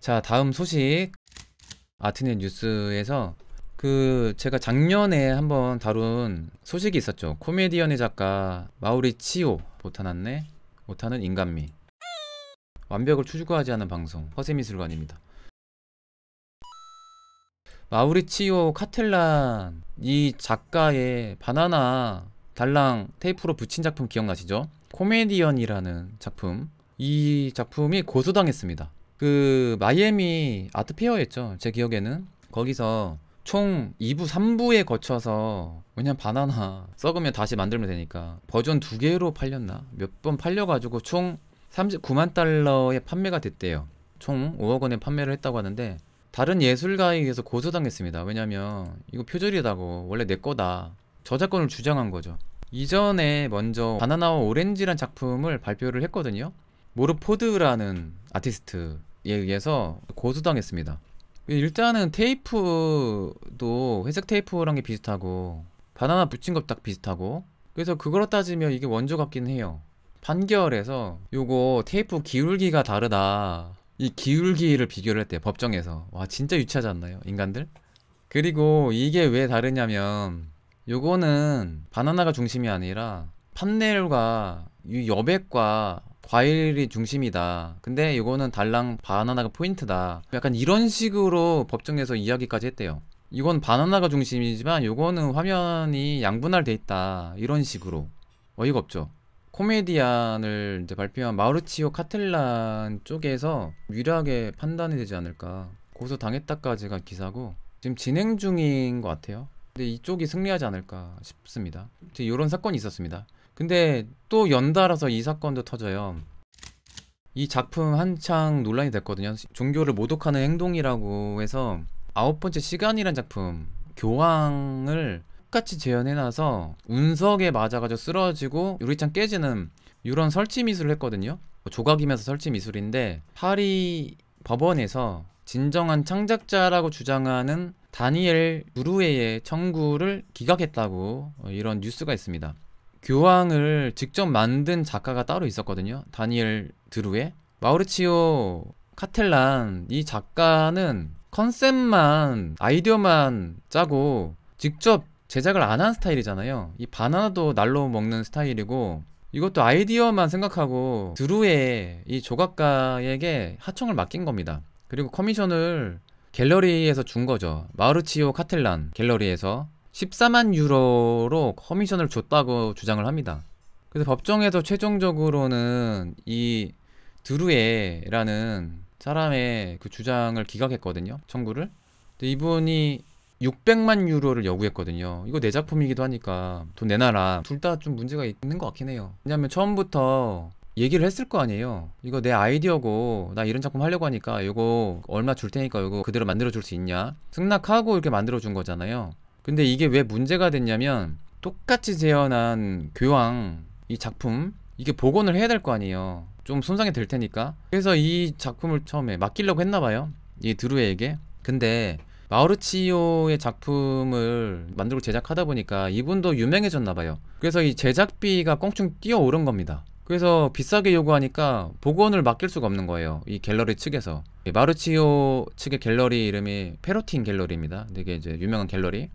자 다음 소식 아트넷 뉴스에서 그 제가 작년에 한번 다룬 소식이 있었죠 코미디언의 작가 마우리 치오 보타났네 못하는 인간미 완벽을 추구하지 않은 방송 허세미술관입니다 마우리치오 카텔란 이 작가의 바나나 달랑 테이프로 붙인 작품 기억나시죠? 코미디언이라는 작품 이 작품이 고소당했습니다 그 마이애미 아트 페어였죠. 제 기억에는 거기서 총 2부, 3부에 거쳐서 그냥 바나나 썩으면 다시 만들면 되니까 버전 두 개로 팔렸나? 몇 번 팔려가지고 총 39만 달러에 판매가 됐대요. 총 5억 원에 판매를 했다고 하는데 다른 예술가에 게서 고소당했습니다. 왜냐면 이거 표절이라고 원래 내 거다 저작권을 주장한 거죠. 이전에 먼저 바나나와 오렌지란 작품을 발표를 했거든요. 모르포드라는 아티스트 에 의해서 고수당했습니다 일단은 테이프도 회색 테이프랑 게 비슷하고 바나나 붙인 것 딱 비슷하고 그래서 그걸로 따지면 이게 원조 같긴 해요. 판결에서 요거 테이프 기울기가 다르다 이 기울기를 비교를 했대요 법정에서 와 진짜 유치하지 않나요 인간들? 그리고 이게 왜 다르냐면 요거는 바나나가 중심이 아니라 판넬과 이 여백과 과일이 중심이다. 근데 이거는 달랑 바나나가 포인트다. 약간 이런 식으로 법정에서 이야기까지 했대요. 이건 바나나가 중심이지만 이거는 화면이 양분할돼 있다. 이런 식으로. 어이가 없죠. 코미디안을 이제 발표한 마우르치오 카텔란 쪽에서 유리하게 판단이 되지 않을까. 고소 당했다까지가 기사고 지금 진행 중인 것 같아요. 근데 이쪽이 승리하지 않을까 싶습니다. 이런 사건이 있었습니다. 근데 또 연달아서 이 사건도 터져요. 이 작품 한창 논란이 됐거든요. 종교를 모독하는 행동이라고 해서 아홉 번째 시간이란 작품 교황을 똑같이 재현해놔서 운석에 맞아가지고 쓰러지고 유리창 깨지는 이런 설치 미술을 했거든요. 조각이면서 설치 미술인데 파리 법원에서 진정한 창작자라고 주장하는 다니엘 브루에의 청구를 기각했다고 이런 뉴스가 있습니다. 교황을 직접 만든 작가가 따로 있었거든요. 다니엘 드루에 마우르치오 카텔란 이 작가는 컨셉만 아이디어만 짜고 직접 제작을 안 한 스타일이잖아요. 이 바나나도 날로 먹는 스타일이고 이것도 아이디어만 생각하고 드루의 이 조각가에게 하청을 맡긴 겁니다. 그리고 커미션을 갤러리에서 준 거죠. 마우르치오 카텔란 갤러리에서 14만 유로로 커미션을 줬다고 주장을 합니다. 그래서 법정에서 최종적으로는 이 드루에라는 사람의 그 주장을 기각했거든요. 청구를. 이분이 600만 유로를 요구했거든요. 이거 내 작품이기도 하니까 돈 내놔라. 둘 다 좀 문제가 있는 것 같긴 해요. 왜냐하면 처음부터 얘기를 했을 거 아니에요. 이거 내 아이디어고 나 이런 작품 하려고 하니까 이거 얼마 줄 테니까 이거 그대로 만들어 줄 수 있냐? 승낙하고 이렇게 만들어 준 거잖아요. 근데 이게 왜 문제가 됐냐면 똑같이 재현한 교황 이 작품 이게 복원을 해야 될 거 아니에요 좀 손상이 될 테니까 그래서 이 작품을 처음에 맡기려고 했나봐요 이 드루에게 근데 마우르치오의 작품을 만들고 제작하다 보니까 이분도 유명해졌나봐요 그래서 이 제작비가 껑충 뛰어오른 겁니다 그래서 비싸게 요구하니까 복원을 맡길 수가 없는 거예요 이 갤러리 측에서 마르치오 측의 갤러리 이름이 페로틴 갤러리입니다 되게 이제 유명한 갤러리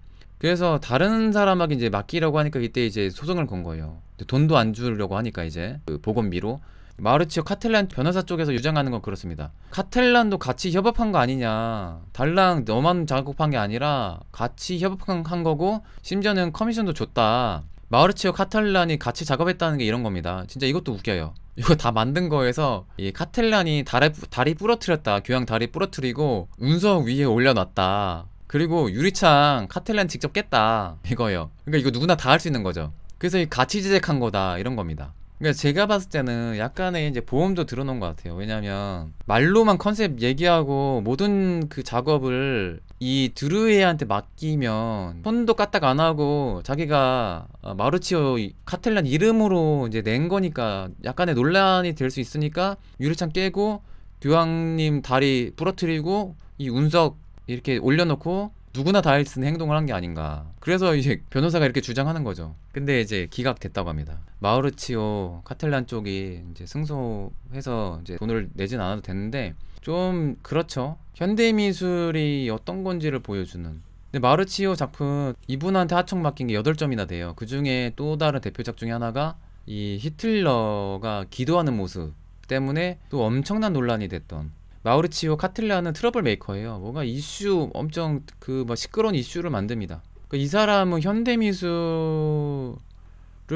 그래서 다른 사람에게 이제 맡기려고 하니까 이때 이제 소송을 건 거예요. 돈도 안 주려고 하니까 이제 그 보건비로 마르치오 카텔란 변호사 쪽에서 유장하는 건 그렇습니다. 카텔란도 같이 협업한 거 아니냐. 달랑 너만 작업한 게 아니라 같이 협업한 거고 심지어는 커미션도 줬다. 마르치오 카텔란이 같이 작업했다는 게 이런 겁니다. 진짜 이것도 웃겨요. 이거 다 만든 거에서 이 카텔란이 다리, 다리 부러뜨렸다. 교양 다리 부러뜨리고 운석 위에 올려놨다. 그리고 유리창 카텔란 직접 깼다 이거예요 그러니까 이거 누구나 다 할 수 있는 거죠 그래서 이 같이 제작한 거다 이런 겁니다 그러니까 제가 봤을 때는 약간의 이제 보험도 드러놓은것 같아요 왜냐면 말로만 컨셉 얘기하고 모든 그 작업을 이 드루이한테 맡기면 손도 까딱 안 하고 자기가 어, 마르치오 카텔란 이름으로 이제 낸 거니까 약간의 논란이 될 수 있으니까 유리창 깨고 교황님 다리 부러뜨리고 이 운석 이렇게 올려놓고 누구나 다 할 수 있는 행동을 한 게 아닌가. 그래서 이제 변호사가 이렇게 주장하는 거죠. 근데 이제 기각됐다고 합니다. 마우르치오 카텔란 쪽이 이제 승소해서 이제 돈을 내진 않아도 되는데 좀 그렇죠. 현대 미술이 어떤 건지를 보여주는. 근데 마르치오 작품 이분한테 하청 맡긴 게 8점이나 돼요. 그 중에 또 다른 대표작 중에 하나가 이 히틀러가 기도하는 모습 때문에 또 엄청난 논란이 됐던 마우리치오 카틀라는 트러블 메이커예요. 뭔가 이슈 엄청 그뭐 시끄러운 이슈를 만듭니다. 그러니까 이 사람은 현대 미술을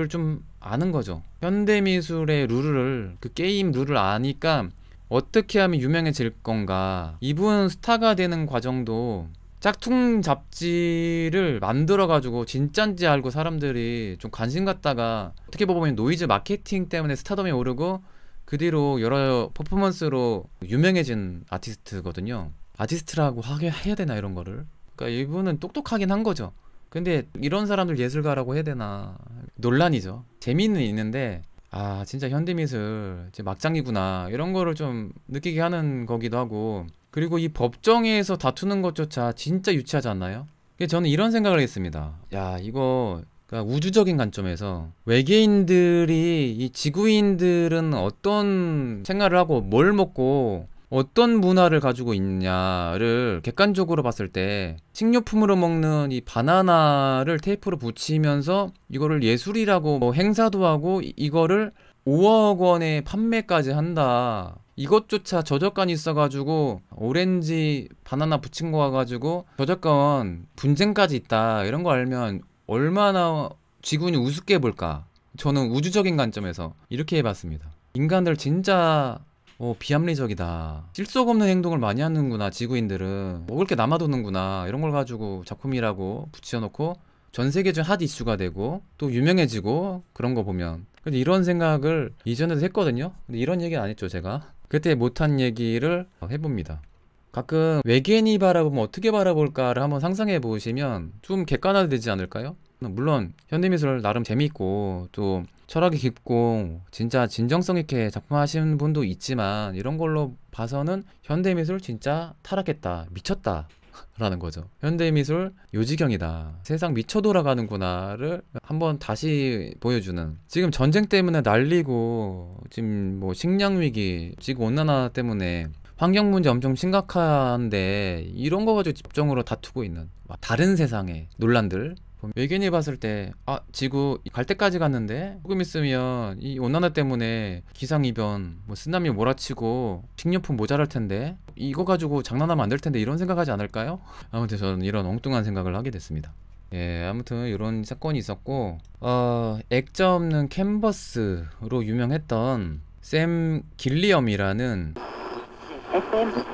좀 아는 거죠. 현대 미술의 룰을 그 게임 룰을 아니까 어떻게 하면 유명해질 건가. 이분 스타가 되는 과정도 짝퉁 잡지를 만들어가지고 진짠지 알고 사람들이 좀 관심 갖다가 어떻게 보면 노이즈 마케팅 때문에 스타덤에 오르고 그 뒤로 여러 퍼포먼스로 유명해진 아티스트거든요. 아티스트라고 하게 해야 되나 이런 거를. 그러니까 이분은 똑똑하긴 한 거죠. 근데 이런 사람들 예술가라고 해야 되나 논란이죠. 재미는 있는데 아 진짜 현대미술 막장이구나 이런 거를 좀 느끼게 하는 거기도 하고 그리고 이 법정에서 다투는 것조차 진짜 유치하지 않나요? 저는 이런 생각을 했습니다. 야 이거 그러니까 우주적인 관점에서 외계인들이 이 지구인들은 어떤 생활을 하고 뭘 먹고 어떤 문화를 가지고 있냐를 객관적으로 봤을 때 식료품으로 먹는 이 바나나를 테이프로 붙이면서 이거를 예술이라고 뭐 행사도 하고 이거를 5억 원에 판매까지 한다. 이것조차 저작권이 있어가지고 오렌지 바나나 붙인 거 가지고 저작권 분쟁까지 있다 이런 거 알면 얼마나 지구인이 우습게 볼까 저는 우주적인 관점에서 이렇게 해봤습니다 인간들 진짜 어, 비합리적이다. 실속 없는 행동을 많이 하는구나, 지구인들은. 먹을 게 남아도는구나. 이런 걸 가지고 작품이라고 붙여놓고 전 세계적 핫 이슈가 되고 또 유명해지고 그런 거 보면. 근데 이런 생각을 이전에도 했거든요. 근데 이런 얘기는 안 했죠, 제가. 그때 못한 얘기를 해봅니다. 가끔 외계인이 바라보면 어떻게 바라볼까를 한번 상상해 보시면 좀 객관화되지 않을까요? 물론 현대미술 나름 재미있고또 철학이 깊고 진짜 진정성 있게 작품하시는 분도 있지만 이런 걸로 봐서는 현대미술 진짜 타락했다 미쳤다 라는 거죠 현대미술 요지경이다 세상 미쳐 돌아가는구나를 한번 다시 보여주는 지금 전쟁 때문에 난리고 지금 뭐 식량위기 지금 온난화 때문에 환경 문제 엄청 심각한데 이런 거 가지고 집중으로 다투고 있는 다른 세상의 논란들 외견이 봤을 때 아 지구 갈 때까지 갔는데 조금 있으면 이 온난화 때문에 기상이변 뭐 쓰나미 몰아치고 식료품 모자랄 텐데 이거 가지고 장난하면 안 될 텐데 이런 생각하지 않을까요? 아무튼 저는 이런 엉뚱한 생각을 하게 됐습니다 예 아무튼 이런 사건이 있었고 어 액자 없는 캔버스로 유명했던 샘 길리엄이라는 Até então, sempre.